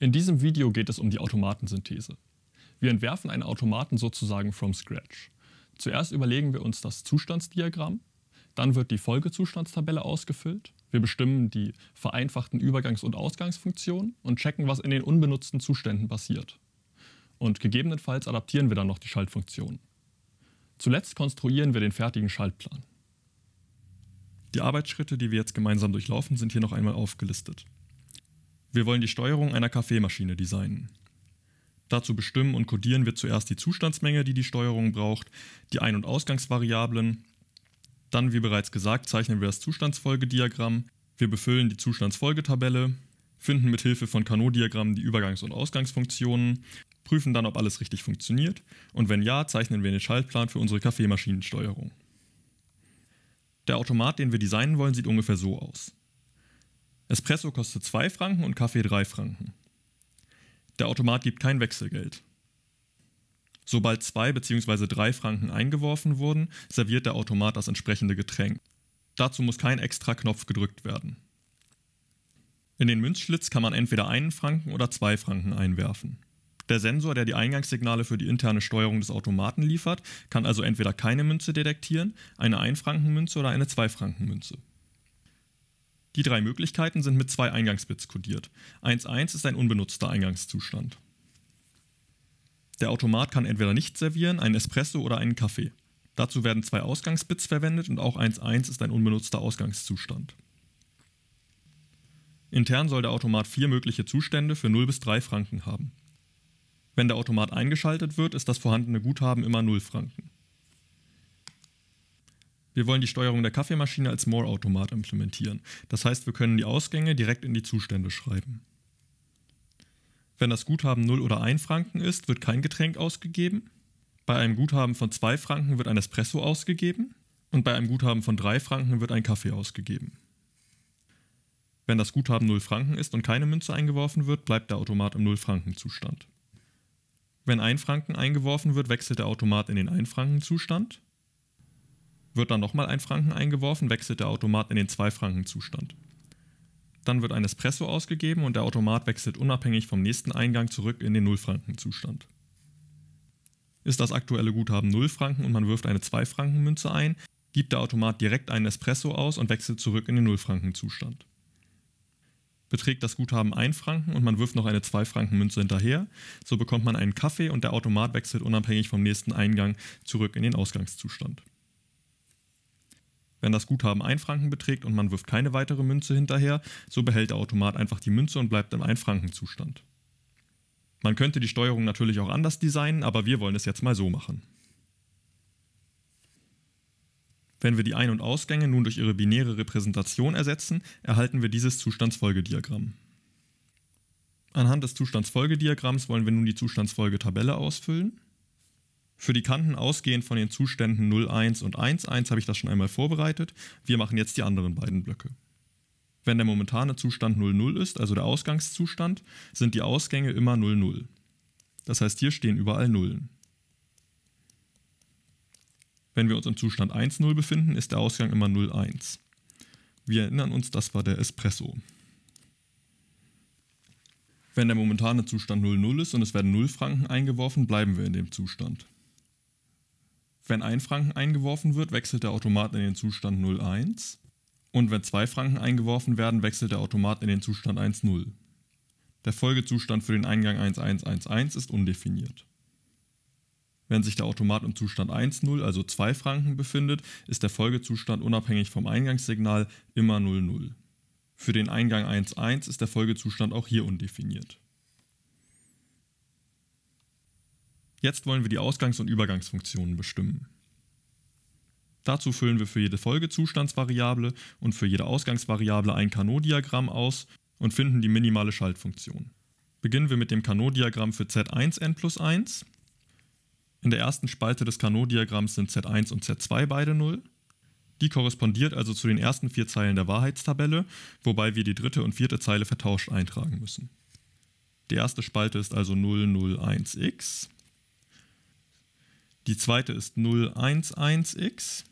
In diesem Video geht es um die Automatensynthese. Wir entwerfen einen Automaten sozusagen from scratch. Zuerst überlegen wir uns das Zustandsdiagramm, dann wird die Folgezustandstabelle ausgefüllt, wir bestimmen die vereinfachten Übergangs- und Ausgangsfunktionen und checken, was in den unbenutzten Zuständen passiert. Und gegebenenfalls adaptieren wir dann noch die Schaltfunktionen. Zuletzt konstruieren wir den fertigen Schaltplan. Die Arbeitsschritte, die wir jetzt gemeinsam durchlaufen, sind hier noch einmal aufgelistet. Wir wollen die Steuerung einer Kaffeemaschine designen. Dazu bestimmen und kodieren wir zuerst die Zustandsmenge, die die Steuerung braucht, die Ein- und Ausgangsvariablen. Dann, wie bereits gesagt, zeichnen wir das Zustandsfolgediagramm. Wir befüllen die Zustandsfolgetabelle, finden mit Hilfe von Kanodiagrammen die Übergangs- und Ausgangsfunktionen, prüfen dann, ob alles richtig funktioniert und wenn ja, zeichnen wir den Schaltplan für unsere Kaffeemaschinensteuerung. Der Automat, den wir designen wollen, sieht ungefähr so aus. Espresso kostet 2 Franken und Kaffee 3 Franken. Der Automat gibt kein Wechselgeld. Sobald 2 bzw. 3 Franken eingeworfen wurden, serviert der Automat das entsprechende Getränk. Dazu muss kein extra Knopf gedrückt werden. In den Münzschlitz kann man entweder einen Franken oder zwei Franken einwerfen. Der Sensor, der die Eingangssignale für die interne Steuerung des Automaten liefert, kann also entweder keine Münze detektieren, eine 1 franken oder eine 2-Franken-Münze. Die drei Möglichkeiten sind mit zwei Eingangsbits kodiert. 1.1 ist ein unbenutzter Eingangszustand. Der Automat kann entweder nichts servieren, einen Espresso oder einen Kaffee. Dazu werden zwei Ausgangsbits verwendet und auch 1.1 ist ein unbenutzter Ausgangszustand. Intern soll der Automat vier mögliche Zustände für 0 bis 3 Franken haben. Wenn der Automat eingeschaltet wird, ist das vorhandene Guthaben immer 0 Franken. Wir wollen die Steuerung der Kaffeemaschine als More-Automat implementieren. Das heißt, wir können die Ausgänge direkt in die Zustände schreiben. Wenn das Guthaben 0 oder 1 Franken ist, wird kein Getränk ausgegeben. Bei einem Guthaben von 2 Franken wird ein Espresso ausgegeben. Und bei einem Guthaben von 3 Franken wird ein Kaffee ausgegeben. Wenn das Guthaben 0 Franken ist und keine Münze eingeworfen wird, bleibt der Automat im 0-Franken-Zustand. Wenn 1 Franken eingeworfen wird, wechselt der Automat in den 1-Franken-Zustand. Wird dann nochmal ein Franken eingeworfen, wechselt der Automat in den 2-Franken-Zustand. Dann wird ein Espresso ausgegeben und der Automat wechselt unabhängig vom nächsten Eingang zurück in den 0-Franken-Zustand. Ist das aktuelle Guthaben 0 Franken und man wirft eine 2-Franken-Münze ein, gibt der Automat direkt einen Espresso aus und wechselt zurück in den 0-Franken-Zustand. Beträgt das Guthaben 1 Franken und man wirft noch eine 2-Franken-Münze hinterher, so bekommt man einen Kaffee und der Automat wechselt unabhängig vom nächsten Eingang zurück in den Ausgangszustand. Wenn das Guthaben 1 Franken beträgt und man wirft keine weitere Münze hinterher, so behält der Automat einfach die Münze und bleibt im 1 Franken Zustand. Man könnte die Steuerung natürlich auch anders designen, aber wir wollen es jetzt mal so machen. Wenn wir die Ein- und Ausgänge nun durch ihre binäre Repräsentation ersetzen, erhalten wir dieses Zustandsfolgediagramm. Anhand des Zustandsfolgediagramms wollen wir nun die Zustandsfolgetabelle ausfüllen. Für die Kanten ausgehend von den Zuständen 0,1 und 1,1 habe ich das schon einmal vorbereitet. Wir machen jetzt die anderen beiden Blöcke. Wenn der momentane Zustand 0,0 ist, also der Ausgangszustand, sind die Ausgänge immer 0,0. Das heißt, hier stehen überall Nullen. Wenn wir uns im Zustand 1,0 befinden, ist der Ausgang immer 0,1. Wir erinnern uns, das war der Espresso. Wenn der momentane Zustand 0,0 ist und es werden 0 Franken eingeworfen, bleiben wir in dem Zustand. Wenn ein Franken eingeworfen wird, wechselt der Automat in den Zustand 01. Und wenn zwei Franken eingeworfen werden, wechselt der Automat in den Zustand 10. Der Folgezustand für den Eingang 1111 ist undefiniert. Wenn sich der Automat im Zustand 10, also 2 Franken, befindet, ist der Folgezustand unabhängig vom Eingangssignal immer 00. Für den Eingang 11 ist der Folgezustand auch hier undefiniert. Jetzt wollen wir die Ausgangs- und Übergangsfunktionen bestimmen. Dazu füllen wir für jede Folge Zustandsvariable und für jede Ausgangsvariable ein Kanodiagramm aus und finden die minimale Schaltfunktion. Beginnen wir mit dem Kanodiagramm für Z1n plus 1. In der ersten Spalte des Kanodiagramms sind Z1 und Z2 beide 0. Die korrespondiert also zu den ersten vier Zeilen der Wahrheitstabelle, wobei wir die dritte und vierte Zeile vertauscht eintragen müssen. Die erste Spalte ist also 001x die zweite ist 011x.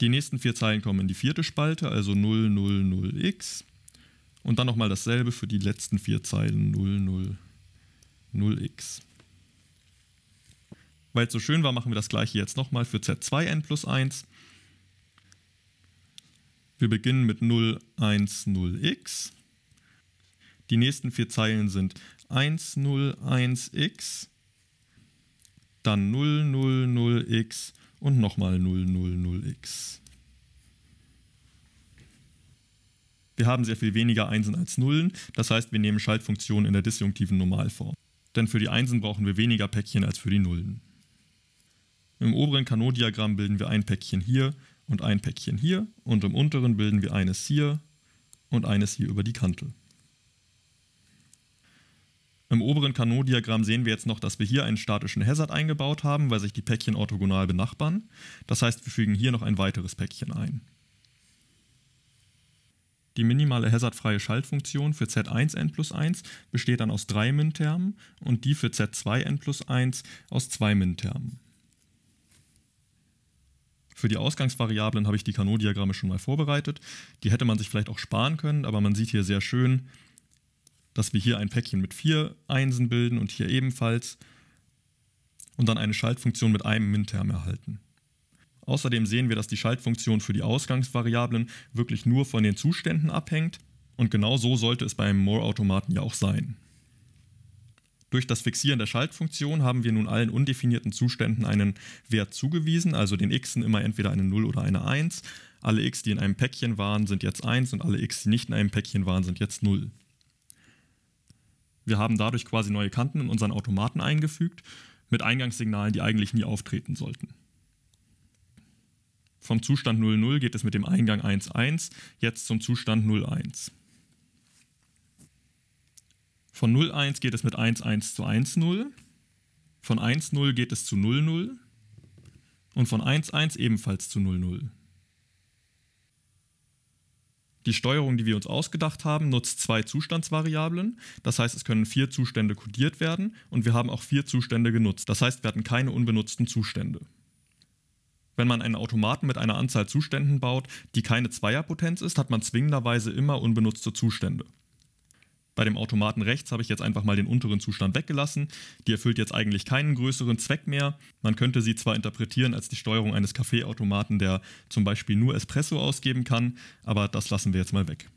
Die nächsten vier Zeilen kommen in die vierte Spalte, also 000x. Und dann nochmal dasselbe für die letzten vier Zeilen 000x. Weil es so schön war, machen wir das gleiche jetzt nochmal für z2n plus 1. Wir beginnen mit 010x. Die nächsten vier Zeilen sind 101x dann 000x und nochmal 000x. Wir haben sehr viel weniger Einsen als Nullen, das heißt, wir nehmen Schaltfunktionen in der disjunktiven Normalform. Denn für die Einsen brauchen wir weniger Päckchen als für die Nullen. Im oberen Kanodiagramm bilden wir ein Päckchen hier und ein Päckchen hier und im unteren bilden wir eines hier und eines hier über die Kante. Im oberen Kanodiagramm sehen wir jetzt noch, dass wir hier einen statischen Hazard eingebaut haben, weil sich die Päckchen orthogonal benachbaren. Das heißt, wir fügen hier noch ein weiteres Päckchen ein. Die minimale hazardfreie Schaltfunktion für Z1n plus 1 besteht dann aus drei Min-Termen und die für Z2n plus 1 aus zwei Min-Termen. Für die Ausgangsvariablen habe ich die Kanodiagramme schon mal vorbereitet. Die hätte man sich vielleicht auch sparen können, aber man sieht hier sehr schön, dass wir hier ein Päckchen mit vier Einsen bilden und hier ebenfalls und dann eine Schaltfunktion mit einem Minterm erhalten. Außerdem sehen wir, dass die Schaltfunktion für die Ausgangsvariablen wirklich nur von den Zuständen abhängt und genau so sollte es beim More-Automaten ja auch sein. Durch das Fixieren der Schaltfunktion haben wir nun allen undefinierten Zuständen einen Wert zugewiesen, also den xen immer entweder eine 0 oder eine 1. Alle x, die in einem Päckchen waren, sind jetzt 1 und alle x, die nicht in einem Päckchen waren, sind jetzt 0. Wir haben dadurch quasi neue Kanten in unseren Automaten eingefügt, mit Eingangssignalen, die eigentlich nie auftreten sollten. Vom Zustand 00 geht es mit dem Eingang 11, jetzt zum Zustand 01. Von 01 geht es mit 11 zu 10, von 10 geht es zu 00 und von 11 ebenfalls zu 00. Die Steuerung, die wir uns ausgedacht haben, nutzt zwei Zustandsvariablen. Das heißt, es können vier Zustände kodiert werden und wir haben auch vier Zustände genutzt. Das heißt, wir hatten keine unbenutzten Zustände. Wenn man einen Automaten mit einer Anzahl Zuständen baut, die keine Zweierpotenz ist, hat man zwingenderweise immer unbenutzte Zustände. Bei dem Automaten rechts habe ich jetzt einfach mal den unteren Zustand weggelassen. Die erfüllt jetzt eigentlich keinen größeren Zweck mehr. Man könnte sie zwar interpretieren als die Steuerung eines Kaffeeautomaten, der zum Beispiel nur Espresso ausgeben kann, aber das lassen wir jetzt mal weg.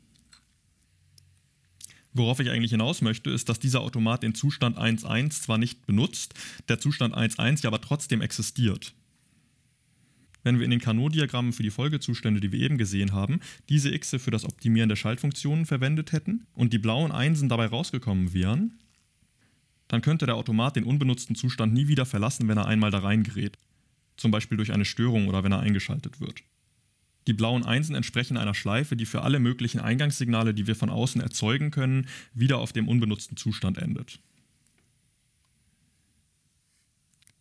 Worauf ich eigentlich hinaus möchte, ist, dass dieser Automat den Zustand 1.1 zwar nicht benutzt, der Zustand 1.1 ja aber trotzdem existiert wenn wir in den Carnot-Diagrammen für die Folgezustände, die wir eben gesehen haben, diese x für das Optimieren der Schaltfunktionen verwendet hätten und die blauen Einsen dabei rausgekommen wären, dann könnte der Automat den unbenutzten Zustand nie wieder verlassen, wenn er einmal da reingerät. Zum Beispiel durch eine Störung oder wenn er eingeschaltet wird. Die blauen Einsen entsprechen einer Schleife, die für alle möglichen Eingangssignale, die wir von außen erzeugen können, wieder auf dem unbenutzten Zustand endet.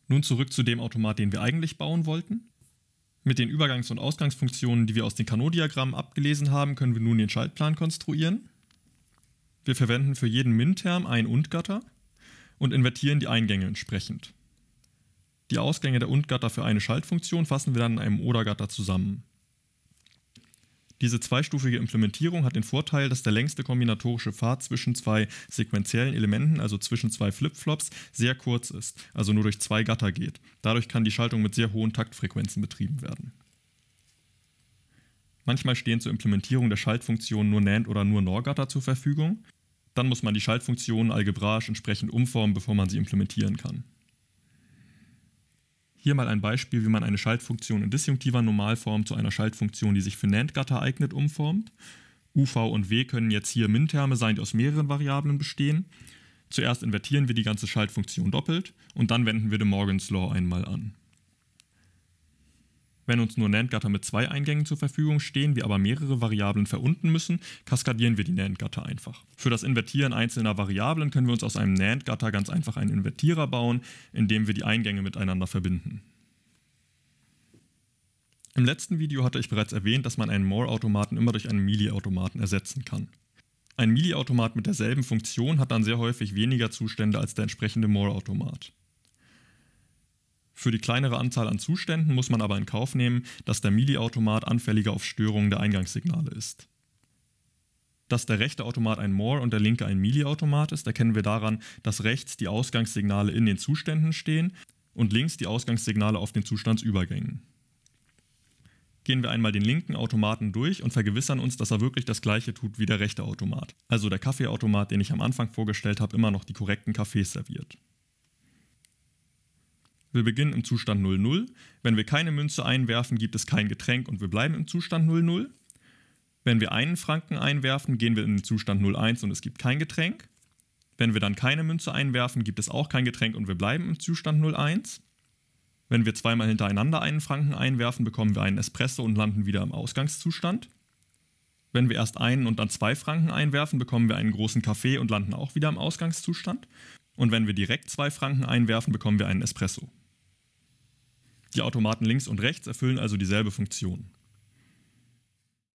Nun zurück zu dem Automat, den wir eigentlich bauen wollten. Mit den Übergangs- und Ausgangsfunktionen, die wir aus den Kanodiagrammen abgelesen haben, können wir nun den Schaltplan konstruieren. Wir verwenden für jeden Min-Term ein Und-Gatter und invertieren die Eingänge entsprechend. Die Ausgänge der Und-Gatter für eine Schaltfunktion fassen wir dann in einem Oder-Gatter zusammen. Diese zweistufige Implementierung hat den Vorteil, dass der längste kombinatorische Pfad zwischen zwei sequenziellen Elementen, also zwischen zwei Flipflops, sehr kurz ist, also nur durch zwei Gatter geht. Dadurch kann die Schaltung mit sehr hohen Taktfrequenzen betrieben werden. Manchmal stehen zur Implementierung der Schaltfunktion nur NAND oder nur NOR-Gatter zur Verfügung. Dann muss man die Schaltfunktionen algebraisch entsprechend umformen, bevor man sie implementieren kann. Hier mal ein Beispiel, wie man eine Schaltfunktion in disjunktiver Normalform zu einer Schaltfunktion, die sich für NAND-Gatter eignet, umformt. U, V und W können jetzt hier Min-Terme sein, die aus mehreren Variablen bestehen. Zuerst invertieren wir die ganze Schaltfunktion doppelt und dann wenden wir de Morgan's Law einmal an. Wenn uns nur NAND-Gatter mit zwei Eingängen zur Verfügung stehen, wir aber mehrere Variablen verunten müssen, kaskadieren wir die NAND-Gatter einfach. Für das Invertieren einzelner Variablen können wir uns aus einem NAND-Gatter ganz einfach einen Invertierer bauen, indem wir die Eingänge miteinander verbinden. Im letzten Video hatte ich bereits erwähnt, dass man einen More-Automaten immer durch einen Melee-Automaten ersetzen kann. Ein Melee-Automat mit derselben Funktion hat dann sehr häufig weniger Zustände als der entsprechende More-Automat. Für die kleinere Anzahl an Zuständen muss man aber in Kauf nehmen, dass der Mili-Automat anfälliger auf Störungen der Eingangssignale ist. Dass der rechte Automat ein More und der linke ein Mili-Automat ist, erkennen wir daran, dass rechts die Ausgangssignale in den Zuständen stehen und links die Ausgangssignale auf den Zustandsübergängen. Gehen wir einmal den linken Automaten durch und vergewissern uns, dass er wirklich das gleiche tut wie der rechte Automat. Also der Kaffeeautomat, den ich am Anfang vorgestellt habe, immer noch die korrekten Kaffees serviert. Wir beginnen im Zustand 00. Wenn wir keine Münze einwerfen, gibt es kein Getränk und wir bleiben im Zustand 00. Wenn wir einen Franken einwerfen, gehen wir in den Zustand 01 und es gibt kein Getränk. Wenn wir dann keine Münze einwerfen, gibt es auch kein Getränk und wir bleiben im Zustand 01. Wenn wir zweimal hintereinander einen Franken einwerfen, bekommen wir einen Espresso und landen wieder im Ausgangszustand. Wenn wir erst einen und dann zwei Franken einwerfen, bekommen wir einen großen Kaffee und landen auch wieder im Ausgangszustand. Und wenn wir direkt zwei Franken einwerfen, bekommen wir einen Espresso. Die Automaten links und rechts erfüllen also dieselbe Funktion.